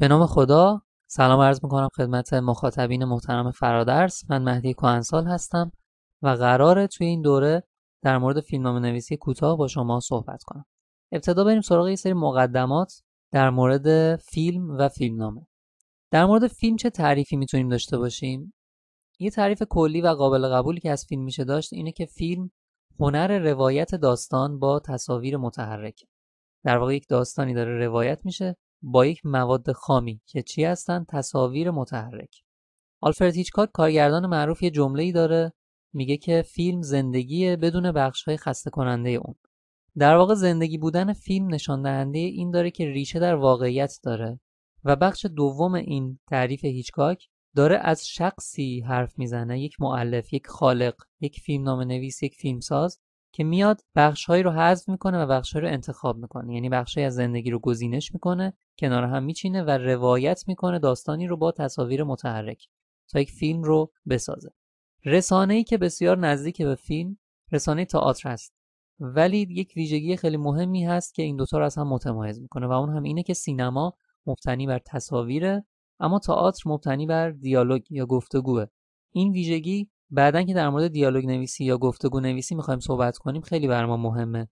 به نام خدا سلام عرض میکنم خدمت مخاطبین محترم فرادرس من مهدی کهنسال هستم و قراره توی این دوره در مورد فیلمنامه نویسی کوتاه با شما صحبت کنم ابتدا بریم سراغ یه سری مقدمات در مورد فیلم و فیلمنامه در مورد فیلم چه تعریفی میتونیم داشته باشیم یه تعریف کلی و قابل قبولی که از فیلم میشه داشت اینه که فیلم هنر روایت داستان با تصاویر متحرک در واقع یک داستانی داره روایت میشه با یک مواد خامی که چی هستن؟ تصاویر متحرک آلفرد هیچکاک کارگردان معروف یه جمله ای داره میگه که فیلم زندگی بدون بخش های خسته کننده اون در واقع زندگی بودن فیلم نشان دهنده این داره که ریشه در واقعیت داره و بخش دوم این تعریف هیچکاک داره از شخصی حرف میزنه یک معلف یک خالق یک نام نویس یک فیلمساز که میاد بخشهایی رو حذف میکنه و بخشهایی رو انتخاب میکنه یعنی بخشهایی از زندگی رو گزینش میکنه کنار هم میچینه و روایت میکنه داستانی رو با تصاویر متحرک تا یک فیلم رو بسازه رسانه ای که بسیار نزدیک به فیلم رسانه تئاتر هست ولی یک ویژگی خیلی مهمی هست که این دوتا رو از هم متمایز میکنه و اون هم اینه که سینما مبتنی بر تصاویره اما تئاتر مبتنی بر دیالوگ یا گفتگوه این ویژگی بعدا که در مورد دیالوگ نویسی یا گفتگو نویسی میخوایم صحبت کنیم خیلی بر ما مهمه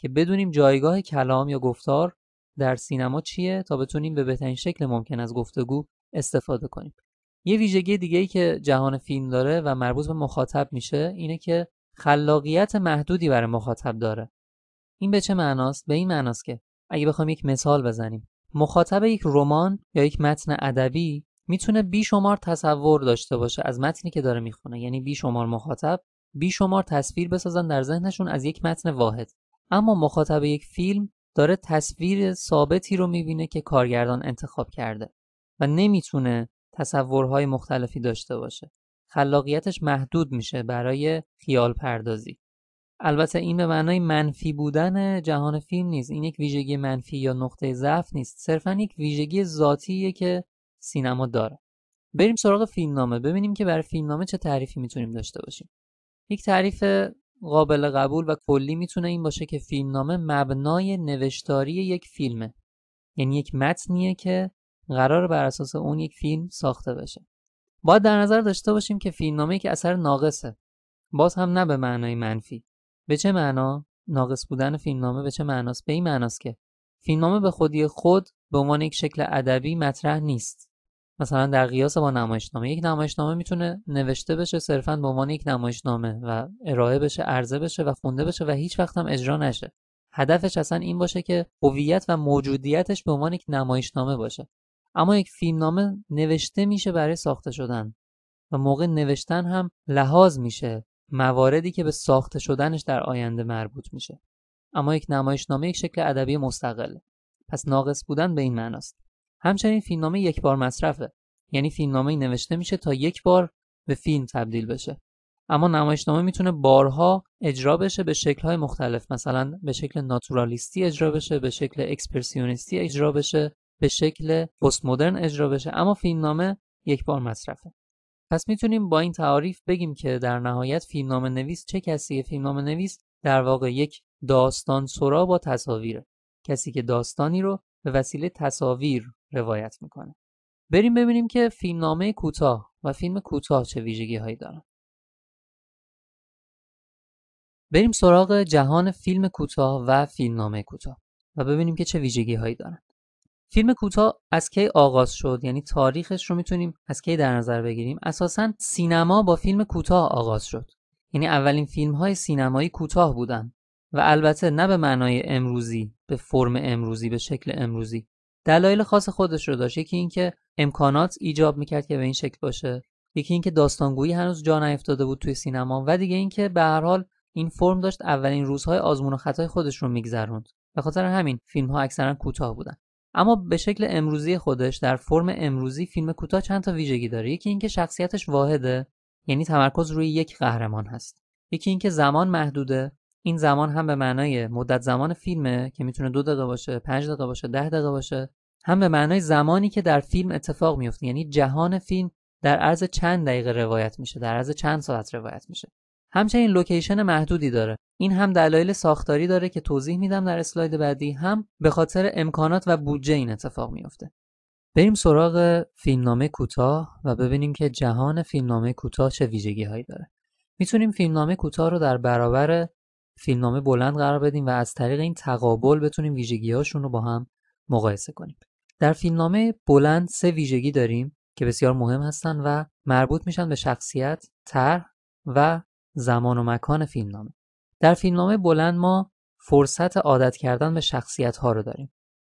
که بدونیم جایگاه کلام یا گفتار در سینما چیه تا بتونیم به بهترین شکل ممکن از گفتگو استفاده کنیم یه ویژگی دیگه ای که جهان فیلم داره و مربوط به مخاطب میشه اینه که خلاقیت محدودی برای مخاطب داره این به چه معناست به این معناست که اگه بخوام یک مثال بزنیم مخاطب یک رمان یا یک متن ادبی میتونه بیشمار تصور داشته باشه از متنی که داره میخونه یعنی بیشمار مخاطب بیشمار تصویر بسازن در ذهنشون از یک متن واحد اما مخاطب یک فیلم داره تصویر ثابتی رو میبینه که کارگردان انتخاب کرده و نمیتونه تصورهای مختلفی داشته باشه خلاقیتش محدود میشه برای خیال پردازی البته این به معنای منفی بودن جهان فیلم نیست این یک ویژگی منفی یا نقطه ضعف نیست صرفا یک ویژگی ذاتیه که سینما داره بریم سراغ فیلمنامه ببینیم که برای فیلمنامه چه تعریفی میتونیم داشته باشیم یک تعریف قابل قبول و کلی میتونه این باشه که فیلمنامه مبنای نوشتاری یک فیلمه یعنی یک متنیه که قرار بر اساس اون یک فیلم ساخته بشه باید در نظر داشته باشیم که فیلمنامه یک اثر ناقصه باز هم نه به معنای منفی به چه معنا ناقص بودن فیلمنامه به چه معناست به این معناست که فیلمنامه به خودی خود به عنوان یک شکل ادبی مطرح نیست مثلا در قیاس با نمایشنامه یک نمایشنامه میتونه نوشته بشه صرفا به عنوان یک نمایشنامه و ارائه بشه عرضه بشه و خونده بشه و هیچ وقت هم اجرا نشه هدفش اصلا این باشه که هویت و موجودیتش به عنوان یک نمایشنامه باشه اما یک فیلمنامه نوشته میشه برای ساخته شدن و موقع نوشتن هم لحاظ میشه مواردی که به ساخته شدنش در آینده مربوط میشه اما یک نمایشنامه یک شکل ادبی مستقله پس ناقص بودن به این معناست همچنین فیلمنامه یک بار مصرفه یعنی فیلمنامه نوشته میشه تا یک بار به فیلم تبدیل بشه اما نمایشنامه میتونه بارها اجرا بشه به شکل‌های مختلف مثلا به شکل ناتورالیستی اجرا بشه به شکل اکسپرسیونیستی اجرا بشه به شکل پست مدرن اجرا بشه اما فیلمنامه یک بار مصرفه پس میتونیم با این تعاریف بگیم که در نهایت فیلمنامه نویس چه کسیه فیلمنامه نویس در واقع یک داستان سرا با تصاویره کسی که داستانی رو به وسیله تصاویر روایت میکنه بریم ببینیم که فیلمنامه کوتاه و فیلم کوتاه چه ویژگی هایی دارن بریم سراغ جهان فیلم کوتاه و فیلمنامه کوتاه و ببینیم که چه ویژگی هایی دارن فیلم کوتاه از کی آغاز شد یعنی تاریخش رو میتونیم از کی در نظر بگیریم اساسا سینما با فیلم کوتاه آغاز شد یعنی اولین فیلم های سینمایی کوتاه بودن و البته نه به معنای امروزی به فرم امروزی به شکل امروزی دلایل خاص خودش رو داشت یکی اینکه امکانات ایجاب میکرد که به این شکل باشه یکی اینکه داستانگویی هنوز جا نیفتاده بود توی سینما و دیگه اینکه به هر حال این فرم داشت اولین روزهای آزمون و خطای خودش رو میگذروند به خاطر همین فیلم ها اکثرا کوتاه بودن اما به شکل امروزی خودش در فرم امروزی فیلم کوتاه چند تا ویژگی داره یکی اینکه شخصیتش واحده یعنی تمرکز روی یک قهرمان هست یکی اینکه زمان محدوده این زمان هم به معنای مدت زمان فیلمه که میتونه دو دقیقه باشه پنج دقیقه باشه ده دقیقه باشه هم به معنای زمانی که در فیلم اتفاق میفته یعنی جهان فیلم در عرض چند دقیقه روایت میشه در عرض چند ساعت روایت میشه همچنین لوکیشن محدودی داره این هم دلایل ساختاری داره که توضیح میدم در اسلاید بعدی هم به خاطر امکانات و بودجه این اتفاق میفته بریم سراغ فیلمنامه کوتاه و ببینیم که جهان فیلمنامه کوتاه چه ویژگی هایی داره میتونیم فیلمنامه کوتاه رو در برابر فیلمنامه بلند قرار بدیم و از طریق این تقابل بتونیم هاشون رو با هم مقایسه کنیم در فیلمنامه بلند سه ویژگی داریم که بسیار مهم هستن و مربوط میشن به شخصیت، طرح و زمان و مکان فیلمنامه. در فیلمنامه بلند ما فرصت عادت کردن به شخصیت ها رو داریم.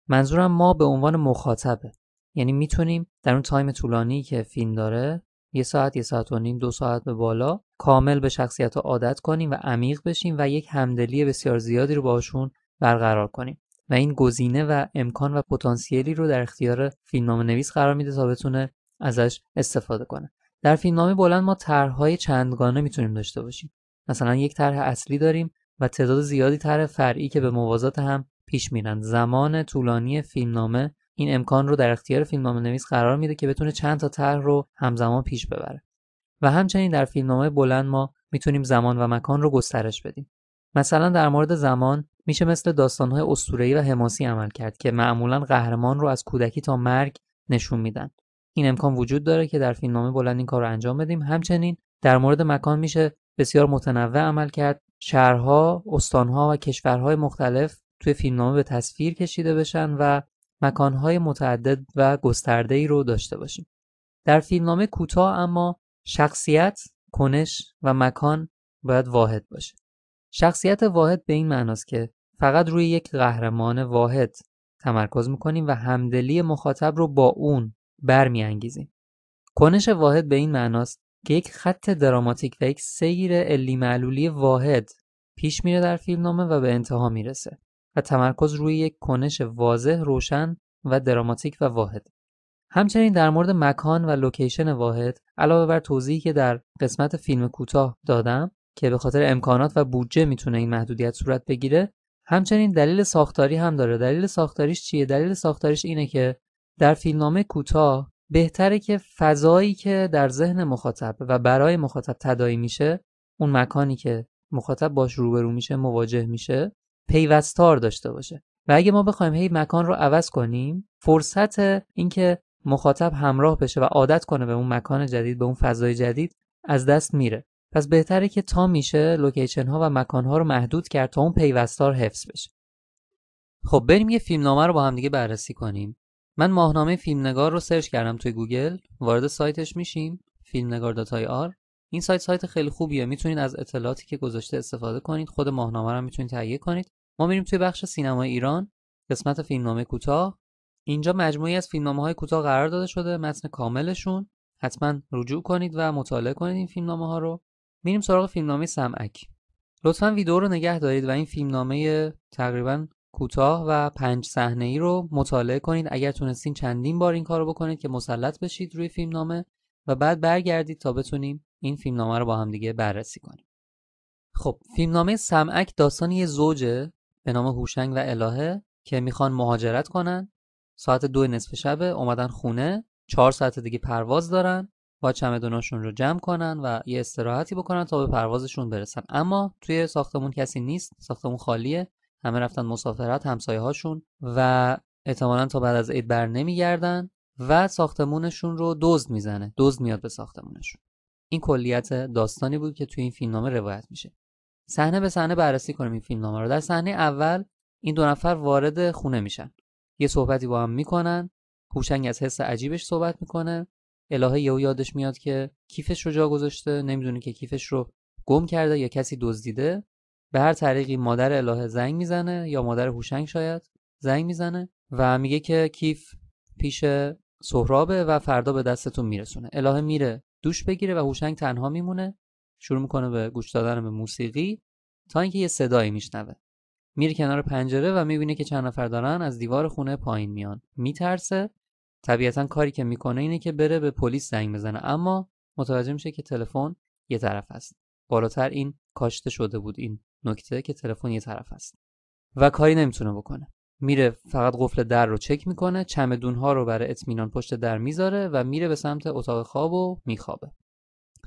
منظورم ما به عنوان مخاطبه. یعنی میتونیم در اون تایم طولانی که فیلم داره یه ساعت یه ساعت و نیم دو ساعت به بالا کامل به شخصیت ها عادت کنیم و عمیق بشیم و یک همدلی بسیار زیادی رو باشون برقرار کنیم و این گزینه و امکان و پتانسیلی رو در اختیار فیلمنامه نویس قرار میده تا بتونه ازش استفاده کنه در فیلمنامه بلند ما طرحهای چندگانه میتونیم داشته باشیم مثلا یک طرح اصلی داریم و تعداد زیادی طرح فرعی که به موازات هم پیش میرن زمان طولانی فیلمنامه این امکان رو در اختیار فیلمنامه نویس قرار میده که بتونه چند تا طرح رو همزمان پیش ببره و همچنین در فیلمنامه بلند ما میتونیم زمان و مکان رو گسترش بدیم مثلا در مورد زمان میشه مثل داستانهای اسطوره‌ای و حماسی عمل کرد که معمولا قهرمان رو از کودکی تا مرگ نشون میدن این امکان وجود داره که در فیلمنامه بلند این کار رو انجام بدیم همچنین در مورد مکان میشه بسیار متنوع عمل کرد شهرها استانها و کشورهای مختلف توی فیلمنامه به تصویر کشیده بشن و مکانهای متعدد و ای رو داشته باشیم. در فیلمنامه کوتاه اما شخصیت، کنش و مکان باید واحد باشه. شخصیت واحد به این معناست که فقط روی یک قهرمان واحد تمرکز میکنیم و همدلی مخاطب رو با اون برمیانگیزیم. کنش واحد به این معناست که یک خط دراماتیک و یک سیر علی معلولی واحد پیش میره در فیلمنامه و به انتها میرسه. و تمرکز روی یک کنش واضح، روشن و دراماتیک و واحد. همچنین در مورد مکان و لوکیشن واحد علاوه بر توضیحی که در قسمت فیلم کوتاه دادم که به خاطر امکانات و بودجه میتونه این محدودیت صورت بگیره همچنین دلیل ساختاری هم داره دلیل ساختاریش چیه دلیل ساختاریش اینه که در فیلمنامه کوتاه بهتره که فضایی که در ذهن مخاطب و برای مخاطب تدایی میشه اون مکانی که مخاطب باش روبرو میشه مواجه میشه پیوستار داشته باشه و اگه ما بخوایم هی مکان رو عوض کنیم فرصت اینکه مخاطب همراه بشه و عادت کنه به اون مکان جدید به اون فضای جدید از دست میره پس بهتره که تا میشه لوکیشن ها و مکان ها رو محدود کرد تا اون پیوستار حفظ بشه خب بریم یه فیلمنامه رو با هم دیگه بررسی کنیم من ماهنامه فیلمنگار رو سرچ کردم توی گوگل وارد سایتش میشیم filmnegar.ir این سایت سایت خیلی خوبیه میتونید از اطلاعاتی که گذاشته استفاده کنید خود ماهنامه رو میتونید تهیه کنید ما میریم توی بخش سینما ایران قسمت فیلمنامه کوتاه اینجا مجموعی از فیلمنامه های کوتاه قرار داده شده متن کاملشون حتما رجوع کنید و مطالعه کنید این فیلمنامه ها رو میریم سراغ فیلمنامه سمعک لطفا ویدیو رو نگه دارید و این فیلمنامه تقریبا کوتاه و پنج صحنه ای رو مطالعه کنید اگر تونستین چندین بار این کارو بکنید که مسلط بشید روی فیلمنامه و بعد برگردید تا بتونیم این فیلمنامه رو با هم دیگه بررسی کنیم خب فیلمنامه سمعک داستان یه زوجه به نام هوشنگ و الهه که میخوان مهاجرت کنن ساعت دو نصف شب اومدن خونه چهار ساعت دیگه پرواز دارن با چمدوناشون رو جمع کنن و یه استراحتی بکنن تا به پروازشون برسن اما توی ساختمون کسی نیست ساختمون خالیه همه رفتن مسافرت همسایه هاشون و اعتمالا تا بعد از عید بر نمیگردن و ساختمونشون رو دزد میزنه دزد میاد به ساختمونشون این کلیت داستانی بود که توی این فیلمنامه روایت میشه صحنه به صحنه بررسی کنیم این فیلمنامه رو در صحنه اول این دو نفر وارد خونه میشن یه صحبتی با هم میکنن هوشنگ از حس عجیبش صحبت میکنه الهه یهو یادش میاد که کیفش رو جا گذاشته نمیدونه که کیفش رو گم کرده یا کسی دزدیده به هر طریقی مادر الهه زنگ میزنه یا مادر هوشنگ شاید زنگ میزنه و میگه که کیف پیش سهرابه و فردا به دستتون میرسونه الهه میره دوش بگیره و هوشنگ تنها میمونه شروع میکنه به گوش دادن به موسیقی تا اینکه یه صدایی میشنوه میره کنار پنجره و میبینه که چند نفر دارن از دیوار خونه پایین میان میترسه طبیعتا کاری که میکنه اینه که بره به پلیس زنگ بزنه اما متوجه میشه که تلفن یه طرف است بالاتر این کاشته شده بود این نکته که تلفن یه طرف است و کاری نمیتونه بکنه میره فقط قفل در رو چک میکنه چمدون ها رو برای اطمینان پشت در میذاره و میره به سمت اتاق خواب و میخوابه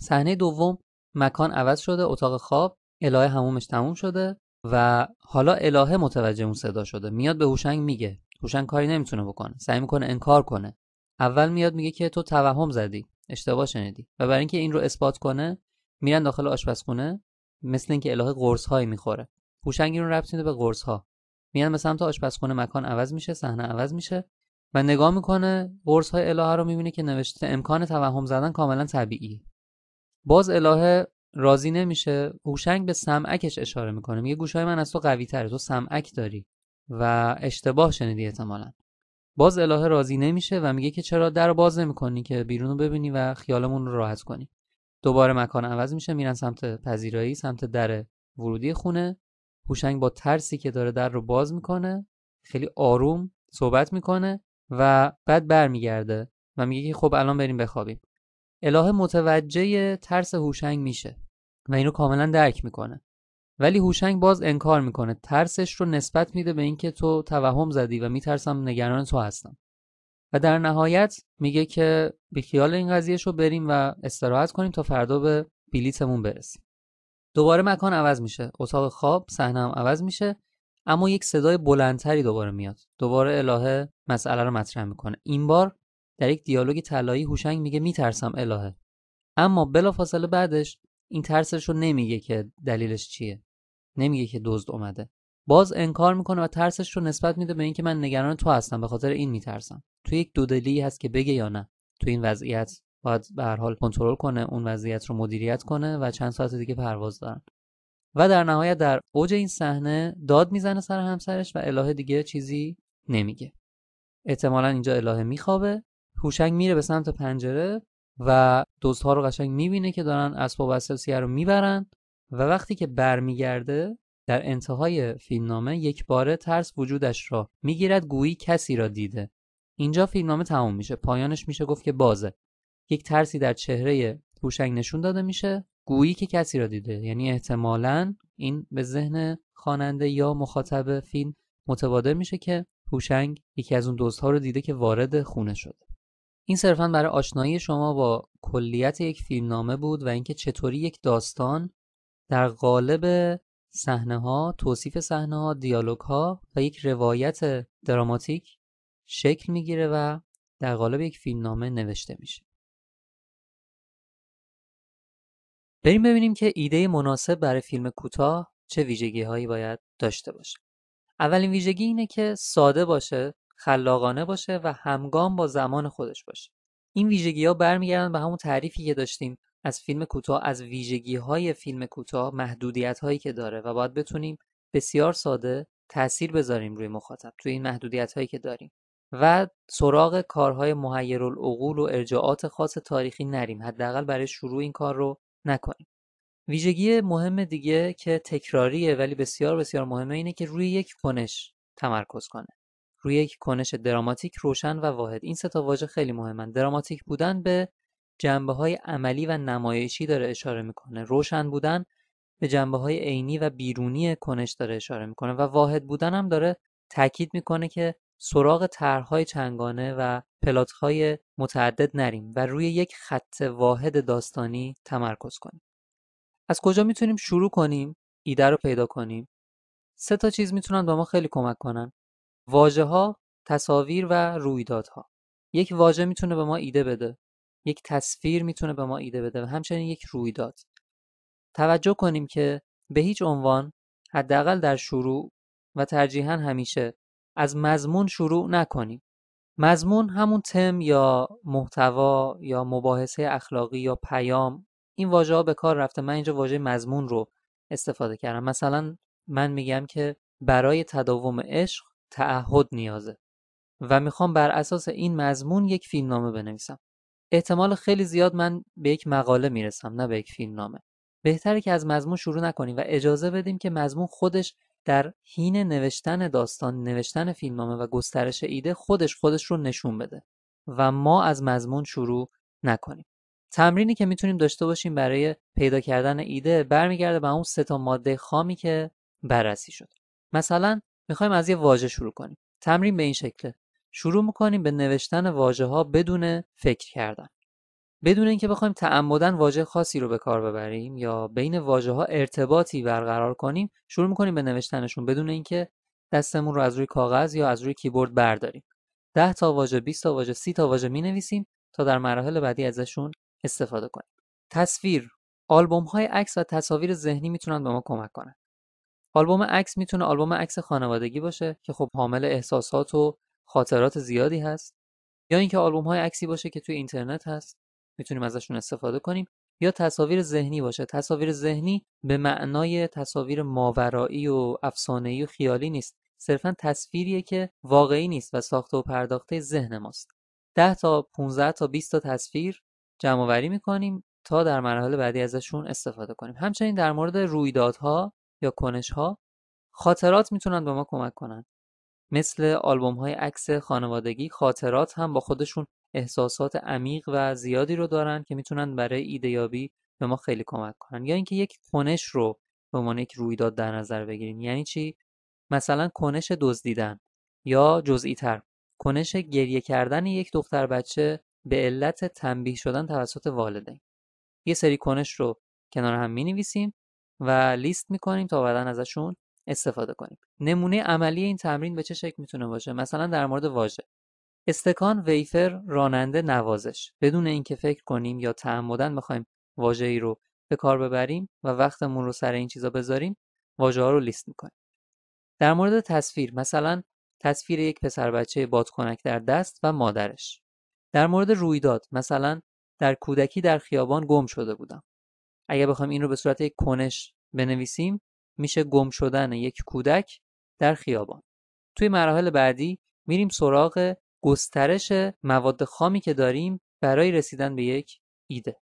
صحنه دوم مکان عوض شده اتاق خواب الهه همومش تموم شده و حالا الهه متوجه اون صدا شده میاد به هوشنگ میگه هوشنگ کاری نمیتونه بکنه سعی میکنه انکار کنه اول میاد میگه که تو توهم زدی اشتباه شنیدی و برای اینکه این رو اثبات کنه میرن داخل آشپزخونه مثل اینکه الهه قرص هایی میخوره هوشنگ رو ربط میده به قرص ها میان به سمت آشپزخونه مکان عوض میشه صحنه عوض میشه و نگاه میکنه قرص های الهه رو میبینه که نوشته امکان توهم زدن کاملا طبیعیه. باز الهه راضی نمیشه هوشنگ به سمعکش اشاره میکنه میگه گوشهای من از تو قوی تره تو سمعک داری و اشتباه شنیدی احتمالا باز الهه راضی نمیشه و میگه که چرا در باز نمیکنی که بیرون رو ببینی و خیالمون رو راحت کنی دوباره مکان عوض میشه میرن سمت پذیرایی سمت در ورودی خونه هوشنگ با ترسی که داره در رو باز میکنه خیلی آروم صحبت میکنه و بعد برمیگرده و میگه که خب الان بریم بخوابیم الهه متوجه ترس هوشنگ میشه و اینو کاملا درک میکنه ولی هوشنگ باز انکار میکنه ترسش رو نسبت میده به اینکه تو توهم زدی و میترسم نگران تو هستم و در نهایت میگه که به خیال این قضیه رو بریم و استراحت کنیم تا فردا به بلیتمون برسیم دوباره مکان عوض میشه اتاق خواب صحنه هم عوض میشه اما یک صدای بلندتری دوباره میاد دوباره الهه مسئله رو مطرح میکنه این بار در یک دیالوگ طلایی هوشنگ میگه میترسم الهه اما بلافاصله بعدش این ترسش رو نمیگه که دلیلش چیه نمیگه که دزد اومده باز انکار میکنه و ترسش رو نسبت میده به اینکه من نگران تو هستم به خاطر این میترسم تو یک دودلی هست که بگه یا نه تو این وضعیت باید به هر حال کنترل کنه اون وضعیت رو مدیریت کنه و چند ساعت دیگه پرواز دارن و در نهایت در اوج این صحنه داد میزنه سر همسرش و الهه دیگه چیزی نمیگه احتمالا اینجا الهه میخوابه هوشنگ میره به سمت پنجره و ها رو قشنگ میبینه که دارن و اساسیه رو میبرن و وقتی که برمیگرده در انتهای فیلمنامه یک باره ترس وجودش را میگیرد گویی کسی را دیده اینجا فیلمنامه تموم میشه پایانش میشه گفت که بازه یک ترسی در چهره هوشنگ نشون داده میشه گویی که کسی را دیده یعنی احتمالا این به ذهن خواننده یا مخاطب فیلم متبادر میشه که هوشنگ یکی از اون ها رو دیده که وارد خونه شده این صرفا برای آشنایی شما با کلیت یک فیلمنامه بود و اینکه چطوری یک داستان در قالب صحنه ها، توصیف صحنه ها، دیالوگ ها و یک روایت دراماتیک شکل میگیره و در قالب یک فیلمنامه نوشته میشه. بریم ببینیم که ایده مناسب برای فیلم کوتاه چه ویژگی هایی باید داشته باشه. اولین ویژگی اینه که ساده باشه خلاقانه باشه و همگام با زمان خودش باشه این ویژگی ها برمیگردن به همون تعریفی که داشتیم از فیلم کوتاه از ویژگی های فیلم کوتاه محدودیت هایی که داره و باید بتونیم بسیار ساده تاثیر بذاریم روی مخاطب توی این محدودیت هایی که داریم و سراغ کارهای مهیرالعقول و ارجاعات خاص تاریخی نریم حداقل برای شروع این کار رو نکنیم ویژگی مهم دیگه که تکراریه ولی بسیار بسیار مهمه اینه که روی یک کنش تمرکز کنه روی یک کنش دراماتیک روشن و واحد این سه تا واژه خیلی مهمن دراماتیک بودن به جنبه های عملی و نمایشی داره اشاره میکنه روشن بودن به جنبه های عینی و بیرونی کنش داره اشاره میکنه و واحد بودن هم داره تاکید میکنه که سراغ طرحهای چنگانه و پلاتهای متعدد نریم و روی یک خط واحد داستانی تمرکز کنیم از کجا میتونیم شروع کنیم ایده رو پیدا کنیم سه تا چیز میتونن به ما خیلی کمک کنن ها تصاویر و رویدادها یک واژه میتونه به ما ایده بده یک تصویر میتونه به ما ایده بده و همچنین یک رویداد توجه کنیم که به هیچ عنوان حداقل در شروع و ترجیحا همیشه از مضمون شروع نکنیم مضمون همون تم یا محتوا یا مباحثه اخلاقی یا پیام این واژه ها به کار رفته من اینجا واژه مضمون رو استفاده کردم مثلا من میگم که برای تداوم عشق تعهد نیازه و میخوام بر اساس این مضمون یک نامه بنویسم احتمال خیلی زیاد من به یک مقاله میرسم نه به یک فیلمنامه بهتره که از مضمون شروع نکنیم و اجازه بدیم که مضمون خودش در حین نوشتن داستان نوشتن فیلمنامه و گسترش ایده خودش خودش رو نشون بده و ما از مضمون شروع نکنیم تمرینی که میتونیم داشته باشیم برای پیدا کردن ایده برمیگرده به اون سه تا ماده خامی که بررسی شد مثلا میخوایم از یه واژه شروع کنیم تمرین به این شکله شروع میکنیم به نوشتن واژه ها بدون فکر کردن بدون اینکه بخوایم تعمدن واژه خاصی رو به کار ببریم یا بین واژه ها ارتباطی برقرار کنیم شروع میکنیم به نوشتنشون بدون اینکه دستمون رو از روی کاغذ یا از روی کیبورد برداریم 10 تا واژه 20 تا واژه 30 تا واژه مینویسیم تا در مراحل بعدی ازشون استفاده کنیم تصویر آلبوم های عکس و تصاویر ذهنی میتونن به ما کمک کنن آلبوم عکس میتونه آلبوم عکس خانوادگی باشه که خب حامل احساسات و خاطرات زیادی هست یا اینکه آلبوم های عکسی باشه که توی اینترنت هست میتونیم ازشون استفاده کنیم یا تصاویر ذهنی باشه تصاویر ذهنی به معنای تصاویر ماورایی و افسانه‌ای و خیالی نیست صرفا تصویریه که واقعی نیست و ساخته و پرداخته ذهن ماست 10 تا 15 تا 20 تا تصویر جمع آوری میکنیم تا در مرحله بعدی ازشون استفاده کنیم همچنین در مورد رویدادها یا ها خاطرات میتونن به ما کمک کنن مثل آلبوم های عکس خانوادگی خاطرات هم با خودشون احساسات عمیق و زیادی رو دارن که میتونن برای یابی به ما خیلی کمک کنن یا اینکه یک کنش رو به عنوان یک رویداد در نظر بگیریم یعنی چی مثلا کنش دزدیدن یا جزئی تر کنش گریه کردن یک دختر بچه به علت تنبیه شدن توسط والدین یه سری کنش رو کنار هم می و لیست میکنیم تا بعدا ازشون استفاده کنیم نمونه عملی این تمرین به چه شکل میتونه باشه مثلا در مورد واژه استکان ویفر راننده نوازش بدون اینکه فکر کنیم یا تعمدن بخوایم واژه ای رو به کار ببریم و وقتمون رو سر این چیزا بذاریم واژه ها رو لیست میکنیم در مورد تصویر مثلا تصویر یک پسر بچه بادکنک در دست و مادرش در مورد رویداد مثلا در کودکی در خیابان گم شده بودم اگر بخوایم این رو به صورت یک کنش بنویسیم میشه گم شدن یک کودک در خیابان توی مراحل بعدی میریم سراغ گسترش مواد خامی که داریم برای رسیدن به یک ایده